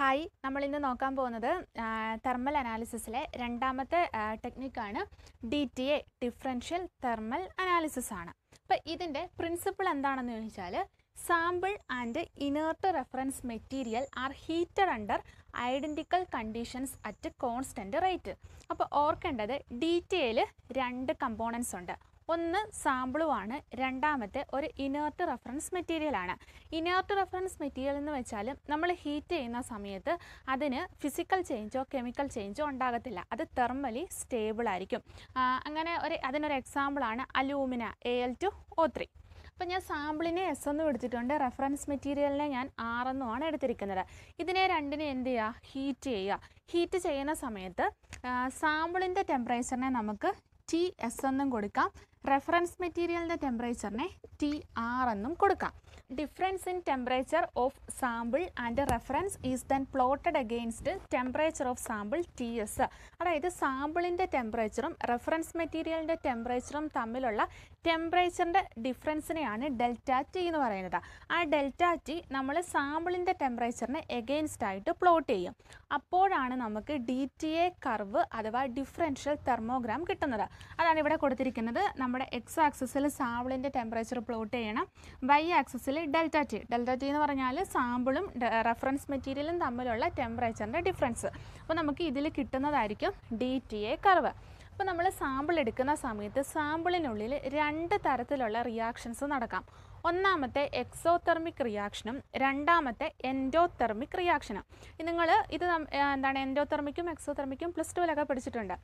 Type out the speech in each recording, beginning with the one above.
hi നമ്മൾ ഇന്ന് നോക്കാൻ പോകുന്നത് തെർമൽ അനാലിസിസിലെ രണ്ടാമത്തെ ടെക്നിക്കാണ് D T A differential thermal analysis ആണ് അപ്പോൾ ഇതിൻ്റെ പ്രിൻസിപ്പിൾ എന്താണെന്ന് ചോദിച്ചാൽ sample and inert reference material are heated under identical conditions at constant rate അപ്പോൾ ഓർക്കേണ്ടത് ഡി ടി എയിൽ രണ്ട് കമ്പോണൻസ് ഉണ്ട് ഒന്ന് സാമ്പിളുമാണ് രണ്ടാമത്തെ ഒരു ഇനേർട്ട് റെഫറൻസ് മെറ്റീരിയലാണ് ഇനേർട്ട് റെഫറൻസ് മെറ്റീരിയൽ എന്ന് വെച്ചാൽ നമ്മൾ ഹീറ്റ് ചെയ്യുന്ന സമയത്ത് അതിന് ഫിസിക്കൽ ചേഞ്ചോ കെമിക്കൽ ചേഞ്ചോ ഉണ്ടാകത്തില്ല അത് തെർമലി സ്റ്റേബിൾ ആയിരിക്കും അങ്ങനെ ഒരു അതിനൊരു എക്സാമ്പിളാണ് alumina A L two O three അപ്പോൾ ഞാൻ സാമ്പിളിനെ എസ് എന്ന് എടുത്തിട്ടുണ്ട് റെഫറൻസ് മെറ്റീരിയലിനെ ഞാൻ ആറെന്നും ആണ് എടുത്തിരിക്കുന്നത് ഇതിനെ രണ്ടിനെ എന്ത് ചെയ്യുക ഹീറ്റ് ചെയ്യുക ഹീറ്റ് ചെയ്യുന്ന സമയത്ത് സാമ്പിളിൻ്റെ ടെമ്പറേച്ചറിനെ നമുക്ക് ടി എസ് എന്നും കൊടുക്കാം റെഫറൻസ് മെറ്റീരിയലിൻ്റെ ടെമ്പറേച്ചറിനെ ടി ആർ എന്നും കൊടുക്കാം difference in temperature of sample and reference is then plotted against temperature of sample T S അതായത് സാമ്പിളിൻ്റെ ടെമ്പറേച്ചറും റെഫറൻസ് മെറ്റീരിയലിൻ്റെ ടെമ്പറേച്ചറും തമ്മിലുള്ള ടെമ്പറേച്ചറിൻ്റെ ഡിഫറൻസിനെയാണ് ഡെൽറ്റ ടി എന്ന് പറയുന്നത് ആ ഡെൽറ്റ ടി നമ്മൾ സാമ്പിളിൻ്റെ ടെമ്പറേച്ചറിന് എഗെയിൻസ്റ്റ് ആയിട്ട് പ്ലോട്ട് ചെയ്യും അപ്പോഴാണ് നമുക്ക് ഡി ടി എ കർവ് അഥവാ ഡിഫറൻഷ്യൽ തെർമോഗ്രാം കിട്ടുന്നത് അതാണ് ഇവിടെ കൊടുത്തിരിക്കുന്നത് നമ്മുടെ എക്സ് ആക്സിസിൽ സാമ്പിളിൻ്റെ ടെമ്പറേച്ചർ പ്ലോട്ട് ചെയ്യണം വൈ ആക്സിസിൽ ഡെൽറ്റ ടി ഡെൽറ്റ ടി എന്ന് പറഞ്ഞാൽ സാമ്പിളും റെഫറൻസ് മെറ്റീരിയലും തമ്മിലുള്ള ടെമ്പറേച്ചറിൻ്റെ ഡിഫറൻസ് അപ്പോൾ നമുക്ക് ഇതിൽ കിട്ടുന്നതായിരിക്കും ഡി ടി എ കർവ് അപ്പോൾ നമ്മൾ സാമ്പിൾ എടുക്കുന്ന സമയത്ത് സാമ്പിളിനുള്ളിൽ രണ്ട് തരത്തിലുള്ള റിയാക്ഷൻസ് നടക്കാം ഒന്നാമത്തെ എക്സോതെർമിക് റിയാക്ഷനും രണ്ടാമത്തെ എൻഡോതെർമിക് റിയാക്ഷനും നിങ്ങൾ ഇത് എന്താണ് എൻഡോതെർമിക്കും എക്സോതെർമിക്കും പ്ലസ് ടുവിലൊക്കെ പഠിച്ചിട്ടുണ്ട്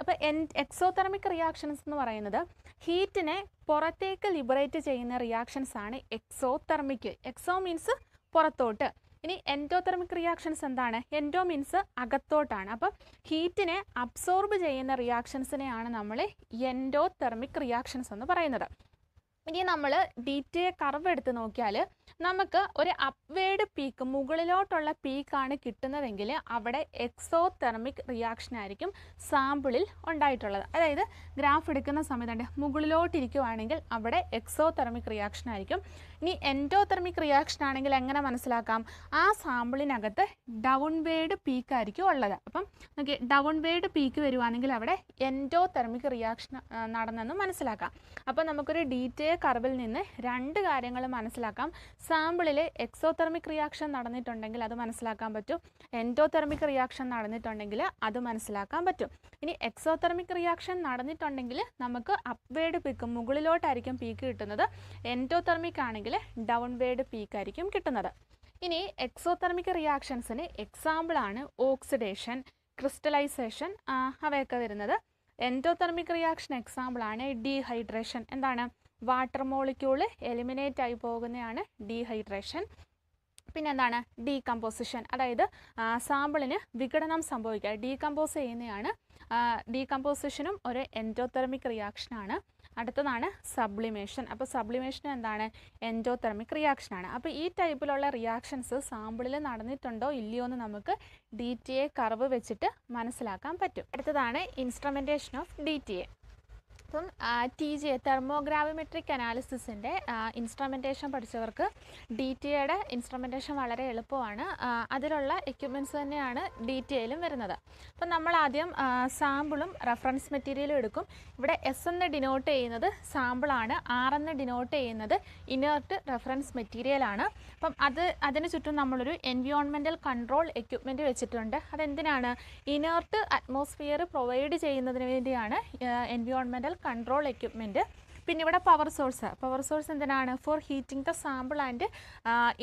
അപ്പോൾ എൻ എക്സോതെർമിക് റിയാക്ഷൻസ് എന്ന് പറയുന്നത് ഹീറ്റിനെ പുറത്തേക്ക് ലിബറേറ്റ് ചെയ്യുന്ന റിയാക്ഷൻസ് ആണ് എക്സോതെർമിക് എക്സോ മീൻസ് പുറത്തോട്ട് ഇനി എൻഡോതെർമിക് റിയാക്ഷൻസ് എന്താണ് എൻഡോ മീൻസ് അകത്തോട്ടാണ് അപ്പം ഹീറ്റിനെ അബ്സോർബ് ചെയ്യുന്ന റിയാക്ഷൻസിനെയാണ് നമ്മൾ എൻഡോതെർമിക് റിയാക്ഷൻസ് എന്ന് പറയുന്നത് ഇനി നമ്മൾ ഡീറ്റേ കർവ് എടുത്ത് നോക്കിയാൽ നമുക്ക് ഒരു അപ്വേഡ് പീക്ക് മുകളിലോട്ടുള്ള പീക്കാണ് കിട്ടുന്നതെങ്കിൽ അവിടെ എക്സോ തെർമിക് റിയാക്ഷൻ ആയിരിക്കും സാമ്പിളിൽ ഉണ്ടായിട്ടുള്ളത് അതായത് ഗ്രാഫ് എടുക്കുന്ന സമയത്ത് മുകളിലോട്ടിരിക്കുവാണെങ്കിൽ അവിടെ എക്സോ തെർമിക് റിയാക്ഷൻ ആയിരിക്കും ഇനി എൻഡോ തെർമിക് റിയാക്ഷൻ ആണെങ്കിൽ എങ്ങനെ മനസ്സിലാക്കാം ആ സാമ്പിളിനകത്ത് ഡൗൺവേഡ് പീക്കായിരിക്കും ഉള്ളത് അപ്പം നമുക്ക് ഡൗൺവേഡ് പീക്ക് വരുവാണെങ്കിൽ അവിടെ എൻഡോ തെർമിക് റിയാക്ഷൻ നടന്നെന്ന് മനസ്സിലാക്കാം അപ്പം നമുക്കൊരു ഡീറ്റെയിൽ കർവിൽ നിന്ന് രണ്ട് കാര്യങ്ങൾ മനസ്സിലാക്കാം സാമ്പിളിൽ എക്സോതെർമിക് റിയാക്ഷൻ നടന്നിട്ടുണ്ടെങ്കിൽ അത് മനസ്സിലാക്കാൻ പറ്റും എൻഡോതെർമിക് റിയാക്ഷൻ നടന്നിട്ടുണ്ടെങ്കിൽ അത് മനസ്സിലാക്കാൻ പറ്റും ഇനി എക്സോതെർമിക് റിയാക്ഷൻ നടന്നിട്ടുണ്ടെങ്കിൽ നമുക്ക് അപ്വേഡ് പീക്ക് മുകളിലോട്ടായിരിക്കും പീക്ക് കിട്ടുന്നത് എൻഡോതെർമിക് ആണെങ്കിൽ ഡൗൺവേഡ് പീക്ക് ആയിരിക്കും കിട്ടുന്നത് ഇനി എക്സോതെർമിക് റിയാക്ഷൻസിന് എക്സാമ്പിളാണ് ഓക്സിഡേഷൻ ക്രിസ്റ്റലൈസേഷൻ അവയൊക്കെ വരുന്നത് എൻഡോതെർമിക് റിയാക്ഷൻ എക്സാമ്പിളാണ് ഡീഹൈഡ്രേഷൻ എന്താണ് വാട്ടർ മോളിക്യൂൾ എലിമിനേറ്റ് ആയി പോകുന്നതാണ് ഡീഹൈഡ്രേഷൻ പിന്നെ എന്താണ് ഡീകമ്പോസിഷൻ അതായത് സാമ്പിളിന് വിഘടനം സംഭവിക്കുക ഡീകമ്പോസ് ചെയ്യുന്നതാണ് ഡീകമ്പോസിഷനും ഒരു എൻഡോതെർമിക് റിയാക്ഷനാണ് അടുത്തതാണ് സബ്ലിമേഷൻ അപ്പോൾ സബ്ലിമേഷൻ എന്താണ് എൻഡോതെർമിക് റിയാക്ഷനാണ് അപ്പോൾ ഈ ടൈപ്പിലുള്ള റിയാക്ഷൻസ് സാമ്പിളിൽ നടന്നിട്ടുണ്ടോ ഇല്ലയോ എന്ന് നമുക്ക് ഡി ടി എ കർവ് വെച്ചിട്ട് മനസ്സിലാക്കാൻ പറ്റും അടുത്തതാണ് instrumentation of D T A അപ്പം ടി ജി തെർമോഗ്രാവിമെട്രിക് അനാലിസിസിൻ്റെ ഇൻസ്ട്രുമെൻറ്റേഷൻ പഠിച്ചവർക്ക് ഡി ടി എയുടെ ഇൻസ്ട്രുമെൻറ്റേഷൻ വളരെ എളുപ്പമാണ് അതിലുള്ള എക്യുപ്മെൻറ്റ്സ് തന്നെയാണ് ഡി ടി എയിലും വരുന്നത് അപ്പം നമ്മൾ ആദ്യം സാമ്പിളും റെഫറൻസ് മെറ്റീരിയലും എടുക്കും ഇവിടെ എസ് എന്ന് ഡിനോട്ട് ചെയ്യുന്നത് സാമ്പിളാണ് ആർ എന്ന് ഡിനോട്ട് ചെയ്യുന്നത് ഇനേർട്ട് റെഫറൻസ് മെറ്റീരിയലാണ് അപ്പം അത് അതിന് ചുറ്റും നമ്മളൊരു എൻവിയോൺമെൻറ്റൽ കൺട്രോൾ എക്യുപ്മെൻറ്റ് വെച്ചിട്ടുണ്ട് അതെന്തിനാണ് ഇനേർട്ട് അറ്റ്മോസ്ഫിയർ പ്രൊവൈഡ് ചെയ്യുന്നതിന് വേണ്ടിയാണ് എൻവിയോൺമെൻറ്റൽ കൺട്രോൾ എക്യുപ്മെൻറ്റ് പിന്നെ ഇവിടെ പവർ സോഴ്സ് പവർ സോഴ്സ് എന്തിനാണ് for heating the sample and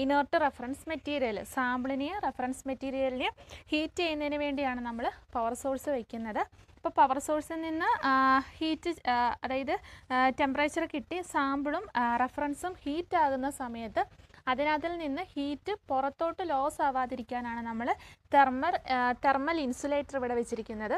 inert reference material സാമ്പിളിനെയും റെഫറൻസ് മെറ്റീരിയലിനെയും ഹീറ്റ് ചെയ്യുന്നതിന് വേണ്ടിയാണ് നമ്മൾ പവർ സോഴ്സ് വയ്ക്കുന്നത് അപ്പോൾ പവർ സോഴ്സിൽ നിന്ന് ഹീറ്റ് അതായത് ടെമ്പറേച്ചർ കിട്ടി സാമ്പിളും റെഫറൻസും ഹീറ്റ് ആകുന്ന സമയത്ത് അതിനകത്തിൽ നിന്ന് ഹീറ്റ് പുറത്തോട്ട് ലോസ് ആവാതിരിക്കാനാണ് നമ്മൾ തെർമർ തെർമൽ ഇൻസുലേറ്റർ ഇവിടെ വെച്ചിരിക്കുന്നത്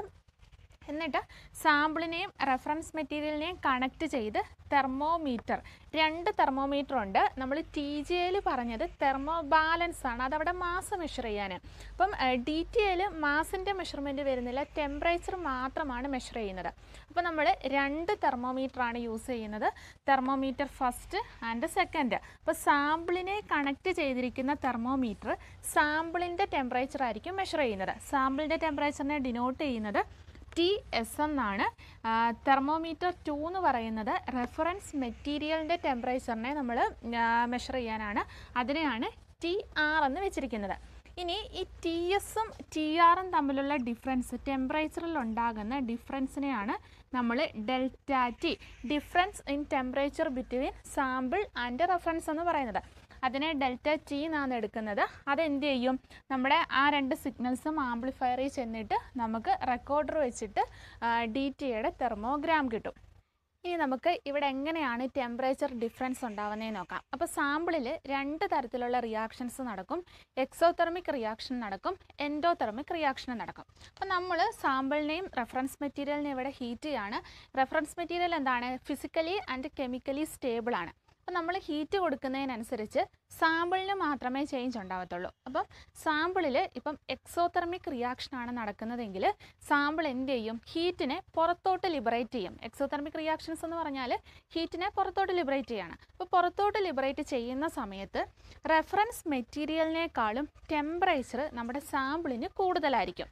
എന്നിട്ട് സാമ്പിളിനെയും റെഫറൻസ് മെറ്റീരിയലിനെയും കണക്ട് ചെയ്ത് തെർമോമീറ്റർ രണ്ട് തെർമോമീറ്റർ ഉണ്ട് നമ്മൾ ടി ജി എയിൽ പറഞ്ഞത് തെർമോ ബാലൻസ് ആണ് അതവിടെ മാസ് മെഷർ ചെയ്യാൻ അപ്പം ഡി ടി എയിൽ മാസിൻ്റെ മെഷർമെൻറ്റ് വരുന്നില്ല ടെമ്പറേച്ചർ മാത്രമാണ് മെഷർ ചെയ്യുന്നത് അപ്പോൾ നമ്മൾ രണ്ട് തെർമോമീറ്ററാണ് യൂസ് ചെയ്യുന്നത് തെർമോമീറ്റർ ഫസ്റ്റ് ആൻഡ് സെക്കൻഡ് അപ്പോൾ സാമ്പിളിനെ കണക്ട് ചെയ്തിരിക്കുന്ന തെർമോമീറ്റർ സാമ്പിളിൻ്റെ ടെമ്പറേച്ചർ ആയിരിക്കും മെഷർ ചെയ്യുന്നത് സാമ്പിളിൻ്റെ ടെമ്പറേച്ചറിനെ ഡിനോട്ട് ചെയ്യുന്നത് ടി എസ് എന്നാണ് തെർമോമീറ്റർ ടു എന്ന് പറയുന്നത് റെഫറൻസ് മെറ്റീരിയലിൻ്റെ ടെമ്പറേച്ചറിനെ നമ്മൾ മെഷർ ചെയ്യാനാണ് അതിനെയാണ് ടി ആർ എന്ന് വെച്ചിരിക്കുന്നത് ഇനി ഈ ടി എസും ടി ആറും തമ്മിലുള്ള ഡിഫറൻസ് ടെമ്പറേച്ചറിൽ ഉണ്ടാകുന്ന ഡിഫറൻസിനെയാണ് നമ്മൾ delta T difference in temperature between sample and reference എന്ന് പറയുന്നത് അതിനെ ഡെൽറ്റ ടി എന്നാണ് എടുക്കുന്നത് അതെന്ത് ചെയ്യും നമ്മുടെ ആ രണ്ട് സിഗ്നൽസും ആംപ്ലിഫയറിൽ ചെന്നിട്ട് നമുക്ക് റെക്കോർഡർ വെച്ചിട്ട് ഡി ടിയുടെ തെർമോഗ്രാം കിട്ടും ഇനി നമുക്ക് ഇവിടെ എങ്ങനെയാണ് ടെമ്പറേച്ചർ ഡിഫറൻസ് ഉണ്ടാവുന്നതെന്ന് നോക്കാം അപ്പോൾ സാമ്പിളിൽ രണ്ട് തരത്തിലുള്ള റിയാക്ഷൻസ് നടക്കും എക്സോതെർമിക് റിയാക്ഷൻ നടക്കും എൻഡോതെർമിക് റിയാക്ഷൻ നടക്കും അപ്പോൾ നമ്മൾ സാമ്പിളിനെയും റെഫറൻസ് മെറ്റീരിയലിനെയും ഇവിടെ ഹീറ്റ് ചെയ്യാണ് റെഫറൻസ് മെറ്റീരിയൽ എന്താണ് ഫിസിക്കലി ആൻഡ് കെമിക്കലി സ്റ്റേബിളാണ് അപ്പം നമ്മൾ ഹീറ്റ് കൊടുക്കുന്നതിനനുസരിച്ച് സാമ്പിളിന് മാത്രമേ ചേഞ്ച് ഉണ്ടാവത്തുള്ളൂ അപ്പം സാമ്പിളിൽ ഇപ്പം എക്സോതെർമിക് റിയാക്ഷനാണ് നടക്കുന്നതെങ്കിൽ സാമ്പിൾ എന്ത് ചെയ്യും ഹീറ്റിനെ പുറത്തോട്ട് ലിബറേറ്റ് ചെയ്യും എക്സോതെർമിക് റിയാക്ഷൻസ് എന്ന് പറഞ്ഞാൽ ഹീറ്റിനെ പുറത്തോട്ട് ലിബറേറ്റ് ചെയ്യാണ് അപ്പോൾ പുറത്തോട്ട് ലിബറേറ്റ് ചെയ്യുന്ന സമയത്ത് റെഫറൻസ് മെറ്റീരിയലിനേക്കാളും ടെമ്പറേച്ചർ നമ്മുടെ സാമ്പിളിന് കൂടുതലായിരിക്കും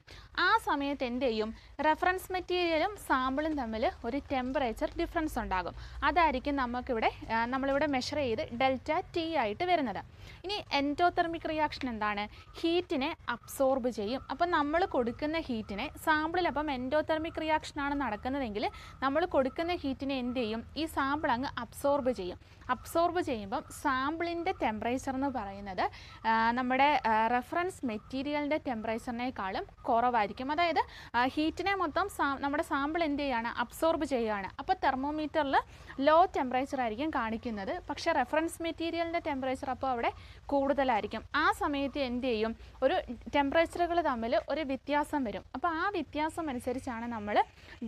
ആ സമയത്ത് എന്ത് ചെയ്യും റെഫറൻസ് മെറ്റീരിയലും സാമ്പിളും തമ്മിൽ ഒരു ടെമ്പറേച്ചർ ഡിഫറൻസ് ഉണ്ടാകും അതായിരിക്കും നമുക്കിവിടെ നമ്മളിവിടെ മെഷർ ചെയ്ത് ഡെൽറ്റ ടി ആയിട്ട് വരുന്നത് വരുന്നത് ഇനി എൻഡോതെർമിക് റിയാക്ഷൻ എന്താണ് ഹീറ്റിനെ അബ്സോർബ് ചെയ്യും അപ്പം നമ്മൾ കൊടുക്കുന്ന ഹീറ്റിനെ സാമ്പിളിൽ അപ്പം എൻഡോതെർമിക് റിയാക്ഷനാണ് നടക്കുന്നതെങ്കിൽ നമ്മൾ കൊടുക്കുന്ന ഹീറ്റിനെ എന്ത് ചെയ്യും ഈ സാമ്പിൾ അങ്ങ് അബ്സോർബ് ചെയ്യും അബ്സോർബ് ചെയ്യുമ്പം സാമ്പിളിൻ്റെ ടെമ്പറേച്ചർ എന്ന് പറയുന്നത് നമ്മുടെ റെഫറൻസ് മെറ്റീരിയലിൻ്റെ ടെമ്പറേച്ചറിനേക്കാളും കുറവായിരിക്കും അതായത് ഹീറ്റിനെ മൊത്തം നമ്മുടെ സാമ്പിൾ എന്ത് ചെയ്യുകയാണ് അബ്സോർബ് ചെയ്യുകയാണ് അപ്പോൾ തെർമോമീറ്ററിൽ ലോ ടെമ്പറേച്ചർ ആയിരിക്കും കാണിക്കുന്നത് പക്ഷേ റെഫറൻസ് മെറ്റീരിയലിൻ്റെ ടെമ്പറേച്ചർ അപ്പോൾ അവിടെ കൂടുതലായിരിക്കും ആ സമയത്ത് എന്ത് ചെയ്യും ഒരു ടെമ്പറേച്ചറുകൾ തമ്മിൽ ഒരു വ്യത്യാസം വരും അപ്പോൾ ആ വ്യത്യാസം അനുസരിച്ചാണ് നമ്മൾ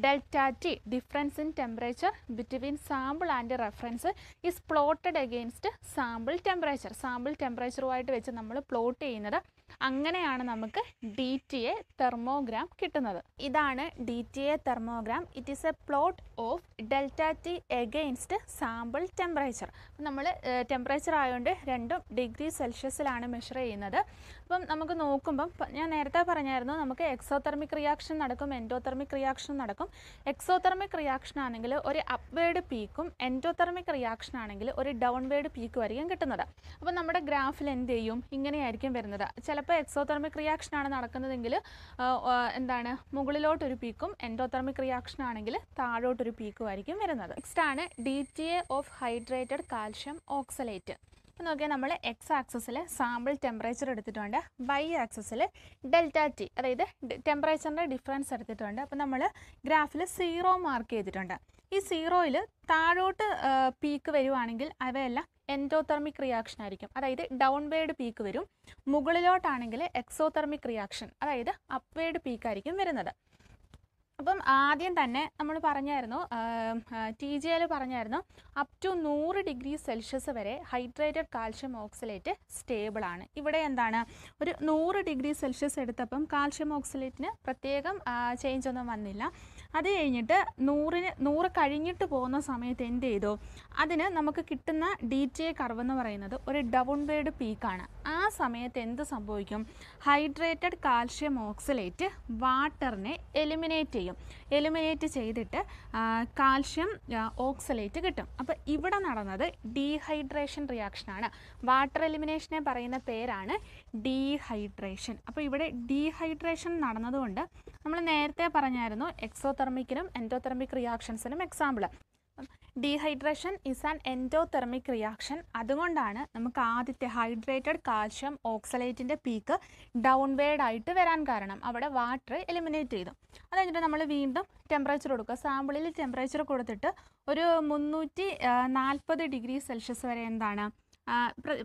delta T difference in temperature between sample and reference is plotted against sample temperature sample ടെമ്പറേച്ചറുമായിട്ട് വെച്ച് നമ്മൾ പ്ലോട്ട് ചെയ്യുന്നത് അങ്ങനെയാണ് നമുക്ക് ഡി ടി എ തെർമോഗ്രാം കിട്ടുന്നത് ഇതാണ് D T A thermogram it is a plot of delta T against sample temperature നമ്മൾ temperature ആയതുകൊണ്ട് രണ്ടും ഡിഗ്രി സെൽഷ്യസിലാണ് മെഷർ ചെയ്യുന്നത് അപ്പം നമുക്ക് നോക്കുമ്പം ഞാൻ നേരത്തെ പറഞ്ഞായിരുന്നു നമുക്ക് എക്സോതെർമിക് റിയാക്ഷൻ നടക്കും എൻഡോതെർമിക് റിയാക്ഷൻ നടക്കും എക്സോതെർമിക് റിയാക്ഷൻ ആണെങ്കിൽ ഒരു അപ്വേഡ് പീക്കും എൻഡോതെർമിക് റിയാക്ഷൻ ആണെങ്കിൽ ഒരു ഡൗൺവേഡ് പീക്കും ആയിരിക്കും കിട്ടുന്നത് അപ്പം നമ്മുടെ ഗ്രാഫിൽ എന്ത് ചെയ്യും ഇങ്ങനെയായിരിക്കും വരുന്നത് ചില ചിലപ്പോൾ എക്സോതെർമിക് റിയാക്ഷൻ ആണ് നടക്കുന്നതെങ്കിൽ എന്താണ് മുകളിലോട്ടൊരു പീക്കും എൻഡോതെർമിക് റിയാക്ഷൻ ആണെങ്കിൽ താഴോട്ടൊരു പീക്കും ആയിരിക്കും വരുന്നത് നെക്സ്റ്റ് ആണ് D T A of hydrated calcium oxalate ഇപ്പം നോക്കിയാൽ നമ്മൾ എക്സ് ആക്സസിൽ സാമ്പിൾ ടെമ്പറേച്ചർ എടുത്തിട്ടുണ്ട് വൈ ആക്സസിൽ ഡെൽറ്റ ടി അതായത് ടെമ്പറേച്ചറിൻ്റെ ഡിഫറൻസ് എടുത്തിട്ടുണ്ട് അപ്പം നമ്മൾ ഗ്രാഫിൽ സീറോ മാർക്ക് ചെയ്തിട്ടുണ്ട് ഈ സീറോയിൽ താഴോട്ട് പീക്ക് വരുവാണെങ്കിൽ അവയെല്ലാം എൻഡോതെർമിക് റിയാക്ഷൻ ആയിരിക്കും അതായത് ഡൗൺവേർഡ് പീക്ക് വരും മുകളിലോട്ടാണെങ്കിൽ എക്സോതെർമിക് റിയാക്ഷൻ അതായത് അപ്വേർഡ് പീക്കായിരിക്കും വരുന്നത് അപ്പം ആദ്യം തന്നെ നമ്മൾ പറഞ്ഞായിരുന്നു ടി ജി എൽ പറഞ്ഞായിരുന്നു അപ് ടു നൂറ് ഡിഗ്രി സെൽഷ്യസ് വരെ ഹൈഡ്രേറ്റഡ് കാൽഷ്യം ഓക്സലേറ്റ് സ്റ്റേബിൾ ആണ് ഇവിടെ എന്താണ് ഒരു നൂറ് ഡിഗ്രി സെൽഷ്യസ് എടുത്തപ്പം കാൽഷ്യം ഓക്സലേറ്റിന് പ്രത്യേകം ചേഞ്ച് ഒന്നും വന്നില്ല അത് കഴിഞ്ഞിട്ട് നൂറിന് നൂറ് കഴിഞ്ഞിട്ട് പോകുന്ന സമയത്ത് എന്ത് ചെയ്തു അതിന് നമുക്ക് കിട്ടുന്ന ഡി ടി എ കർവ് എന്ന് പറയുന്നത് ഒരു ഡൗൺ വേഡ് പീക്കാണ് ആ സമയത്ത് എന്ത് സംഭവിക്കും ഹൈഡ്രേറ്റഡ് കാൽഷ്യം ഓക്സലേറ്റ് വാട്ടറിനെ എലിമിനേറ്റ് ചെയ്യും എലിമിനേറ്റ് ചെയ്തിട്ട് കാൽഷ്യം ഓക്സലേറ്റ് കിട്ടും അപ്പോൾ ഇവിടെ നടന്നത് ഡീഹൈഡ്രേഷൻ റിയാക്ഷനാണ് വാട്ടർ എലിമിനേഷനെ പറയുന്ന പേരാണ് ഡീഹൈഡ്രേഷൻ അപ്പോൾ ഇവിടെ ഡീഹൈഡ്രേഷൻ നടന്നതുകൊണ്ട് നമ്മൾ നേരത്തെ പറഞ്ഞായിരുന്നു എക്സോതെർമിക്കിനും എൻഡോതെർമിക് റിയാക്ഷൻസിനും example dehydration is an endothermic reaction അതുകൊണ്ടാണ് നമുക്ക് ആദ്യത്തെ ഹൈഡ്രേറ്റഡ് കാൽഷ്യം ഓക്സലേറ്റിൻ്റെ പീക്ക് ഡൗൺവേർഡ് ആയിട്ട് വരാൻ കാരണം അവിടെ വാട്ടർ എലിമിനേറ്റ് ചെയ്തു അത് കഴിഞ്ഞിട്ട് നമ്മൾ വീണ്ടും ടെമ്പറേച്ചർ കൊടുക്കുക സാമ്പിളിൽ ടെമ്പറേച്ചർ കൊടുത്തിട്ട് ഒരു മുന്നൂറ്റി ഡിഗ്രി സെൽഷ്യസ് വരെ എന്താണ്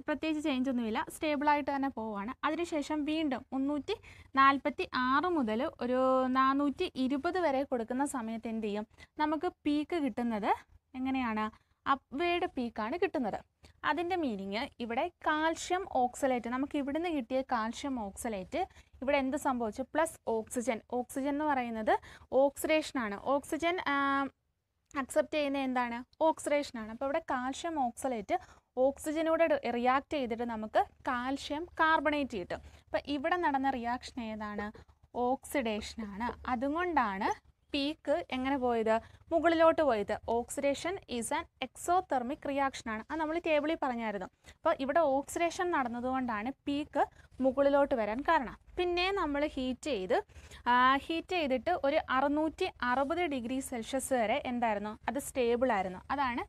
പ്രത്യേകിച്ച് ചേഞ്ച് ഒന്നുമില്ല സ്റ്റേബിളായിട്ട് തന്നെ പോവുകയാണ് അതിനുശേഷം വീണ്ടും മുന്നൂറ്റി നാൽപ്പത്തി ആറ് മുതൽ ഒരു നാനൂറ്റി ഇരുപത് വരെ കൊടുക്കുന്ന സമയത്ത് എന്ത് ചെയ്യും നമുക്ക് പീക്ക് കിട്ടുന്നത് എങ്ങനെയാണ് അപ്വേഡ് പീക്കാണ് കിട്ടുന്നത് അതിൻ്റെ മീനിങ് ഇവിടെ കാൽഷ്യം ഓക്സലേറ്റ് നമുക്ക് ഇവിടുന്ന് കിട്ടിയ കാൽഷ്യം ഓക്സലേറ്റ് ഇവിടെ എന്ത് സംഭവിച്ചു പ്ലസ് ഓക്സിജൻ ഓക്സിജൻ എന്ന് പറയുന്നത് ഓക്സിഡേഷനാണ് ഓക്സിജൻ അക്സെപ്റ്റ് ചെയ്യുന്ന എന്താണ് ഓക്സിഡേഷനാണ് അപ്പോൾ ഇവിടെ കാൽഷ്യം ഓക്സലേറ്റ് ഓക്സിജനോട് റിയാക്ട് ചെയ്തിട്ട് നമുക്ക് കാൽഷ്യം കാർബണേറ്റ് കിട്ടും അപ്പം ഇവിടെ നടന്ന റിയാക്ഷൻ ഏതാണ് ഓക്സിഡേഷനാണ് അതുകൊണ്ടാണ് പീക്ക് എങ്ങനെ പോയത് മുകളിലോട്ട് പോയത് ഓക്സിഡേഷൻ ഈസ് ആൻ എക്സോതെർമിക് റിയാക്ഷനാണ് അത് നമ്മൾ ടേബിളിൽ പറഞ്ഞായിരുന്നു അപ്പോൾ ഇവിടെ ഓക്സിഡേഷൻ നടന്നതുകൊണ്ടാണ് പീക്ക് മുകളിലോട്ട് വരാൻ കാരണം പിന്നെ നമ്മൾ ഹീറ്റ് ചെയ്ത് ഹീറ്റ് ചെയ്തിട്ട് ഒരു അറുന്നൂറ്റി ഡിഗ്രി സെൽഷ്യസ് വരെ എന്തായിരുന്നു അത് സ്റ്റേബിൾ ആയിരുന്നു അതാണ്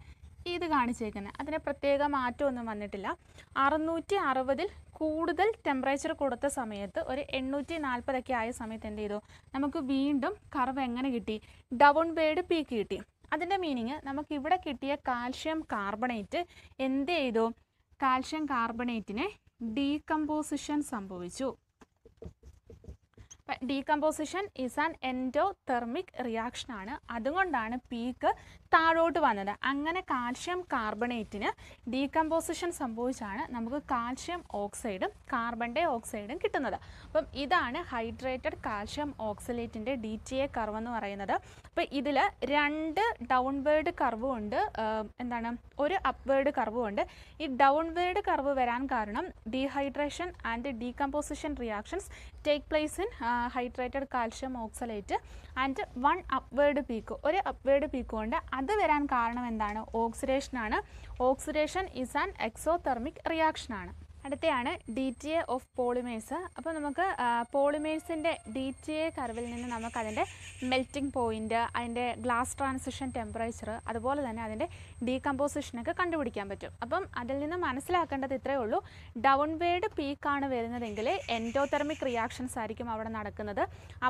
ഇത് കാണിച്ചേക്കുന്നത് അതിന് പ്രത്യേക മാറ്റമൊന്നും വന്നിട്ടില്ല അറുന്നൂറ്റി അറുപതിൽ കൂടുതൽ ടെമ്പറേച്ചർ കൊടുത്ത സമയത്ത് ഒരു എണ്ണൂറ്റി നാൽപ്പതൊക്കെ ആയ സമയത്ത് എന്ത് ചെയ്തു നമുക്ക് വീണ്ടും കർവ് എങ്ങനെ കിട്ടി ഡൗൺ ബേഡ് പീക്ക് കിട്ടി അതിൻ്റെ മീനിങ് നമുക്ക് ഇവിടെ കിട്ടിയ കാൽഷ്യം കാർബണേറ്റ് എന്ത് ചെയ്തു കാൽഷ്യം കാർബണേറ്റിനെ ഡീകമ്പോസിഷൻ സംഭവിച്ചു decomposition is an endothermic reaction ആണ് അതുകൊണ്ടാണ് പീക്ക് താഴോട്ട് വന്നത് അങ്ങനെ കാൽഷ്യം കാർബണേറ്റിന് ഡീകമ്പോസിഷൻ സംഭവിച്ചാണ് നമുക്ക് കാൽഷ്യം ഓക്സൈഡും കാർബൺ ഡൈ ഓക്സൈഡും കിട്ടുന്നത് അപ്പം ഇതാണ് ഹൈഡ്രേറ്റഡ് കാൽഷ്യം ഓക്സലേറ്റിൻ്റെ ഡി ടി എ കർവ് എന്ന് പറയുന്നത് അപ്പോൾ ഇതിൽ രണ്ട് ഡൗൺവേർഡ് കർവും ഉണ്ട് എന്താണ് ഒരു അപ്വേർഡ് കർവും ഉണ്ട് ഈ ഡൗൺവേർഡ് കർവ് വരാൻ കാരണം dehydration and decomposition reactions take place in hydrated calcium oxalate and one upward peak ഒരു അപ്വേർഡ് പീക്ക് കൊണ്ട് അത് വരാൻ കാരണം എന്താണ് ഓക്സിഡേഷനാണ് ഓക്സിഡേഷൻ ഇസ് ആൻ എക്സോതെർമിക് ആണ് അടുത്തയാണ് D T A of polymers അപ്പോൾ നമുക്ക് പോളിമേഴ്സിൻ്റെ ഡി ടി എ കർവിൽ നിന്ന് നമുക്ക് അതിൻ്റെ മെൽറ്റിംഗ് പോയിൻറ്റ് അതിൻ്റെ ഗ്ലാസ് ട്രാൻസിഷൻ ടെമ്പറേച്ചർ അതുപോലെ തന്നെ അതിൻ്റെ ഡീകമ്പോസിഷനൊക്കെ കണ്ടുപിടിക്കാൻ പറ്റും അപ്പം അതിൽ നിന്ന് മനസ്സിലാക്കേണ്ടത് ഇത്രയേ ഉള്ളൂ ഡൗൺവേഡ് പീക്കാണ് വരുന്നതെങ്കിൽ എൻഡോതെർമിക് റിയാക്ഷൻസ് ആയിരിക്കും അവിടെ നടക്കുന്നത്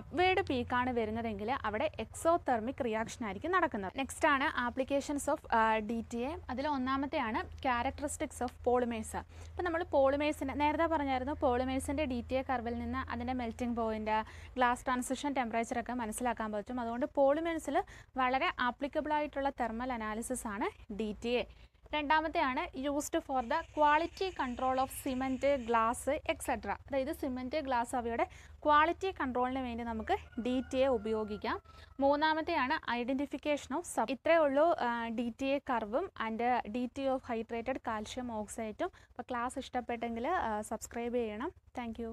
അപ്വേഡ് പീക്കാണ് വരുന്നതെങ്കിൽ അവിടെ എക്സോതെർമിക് റിയാക്ഷൻ ആയിരിക്കും നടക്കുന്നത് നെക്സ്റ്റ് ആണ് applications of D T A അതിൽ ഒന്നാമത്തെയാണ് ക്യാരക്ടറിസ്റ്റിക്സ് ഓഫ് പോളിമേഴ്സ് അപ്പോൾ നമ്മൾ പോളിമേഴ്സിൻ്റെ നേരത്തെ പറഞ്ഞായിരുന്നു പോളിമേഴ്സിൻ്റെ ഡി ടി എ കർവിൽ നിന്ന് അതിൻ്റെ മെൽറ്റിംഗ് പോയിൻ്റ് ഗ്ലാസ് ട്രാൻസിഷൻ ടെമ്പറേച്ചറൊക്കെ മനസ്സിലാക്കാൻ പറ്റും അതുകൊണ്ട് പോളിമേഴ്സിൽ വളരെ ആപ്ലിക്കബിൾ ആയിട്ടുള്ള തെർമൽ അനാലിസിസ് ആണ് ഡി ടി എ രണ്ടാമത്തെയാണ് used for the quality control of cement glass etcetera അതായത് സിമെൻറ്റ് ഗ്ലാസ് അവയുടെ ക്വാളിറ്റി കൺട്രോളിന് വേണ്ടി നമുക്ക് ഡി ടി എ ഉപയോഗിക്കാം മൂന്നാമത്തെയാണ് ഐഡൻറ്റിഫിക്കേഷൻ ഓഫ് സബ് ഇത്രയേ ഉള്ളൂ ഡി ടി എ കർവും and D T of hydrated calcium ഓക്സൈറ്റും അപ്പോൾ ക്ലാസ് ഇഷ്ടപ്പെട്ടെങ്കിൽ സബ്സ്ക്രൈബ് ചെയ്യണം താങ്ക്